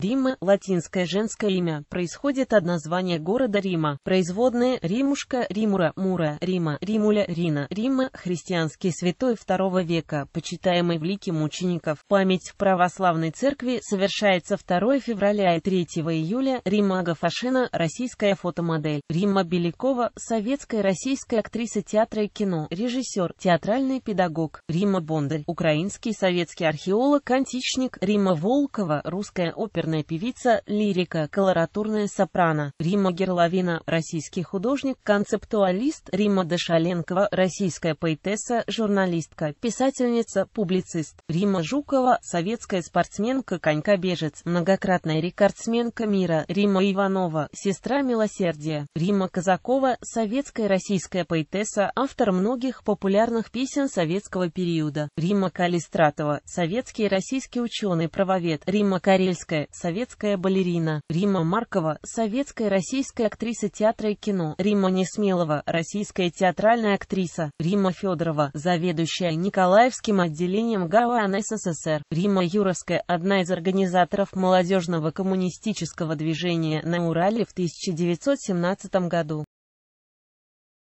Рима, латинское женское имя, происходит от названия города Рима. Производные Римушка, Римура, Мура, Рима, Римуля, Рина, Рима, христианский святой II века, почитаемый в лике мучеников. Память в православной церкви совершается 2 февраля и 3 июля. Рима Агафашина, российская фотомодель. Рима Белякова, советская российская актриса театра и кино, режиссер, театральный педагог. Рима Бондарь, украинский советский археолог, античник. Рима Волкова, русская оперная оперная певица, лирика, колоратурная сопрано, Рима Герловина, российский художник, концептуалист, Рима Дашаленкова, российская поэтесса, журналистка, писательница, публицист, Рима Жукова, советская спортсменка, конька-бежец, многократная рекордсменка мира, Рима Иванова, сестра милосердия, Рима Казакова, советская российская поэтесса, автор многих популярных песен советского периода, Рима Калистратова, советский российский ученый-правовед, Рима Карельская, советская балерина, Рима Маркова, советская российская актриса театра и кино, Рима Несмелова, российская театральная актриса, Рима Федорова, заведующая Николаевским отделением ГАУАН СССР, Рима Юровская, одна из организаторов молодежного коммунистического движения на Урале в 1917 году.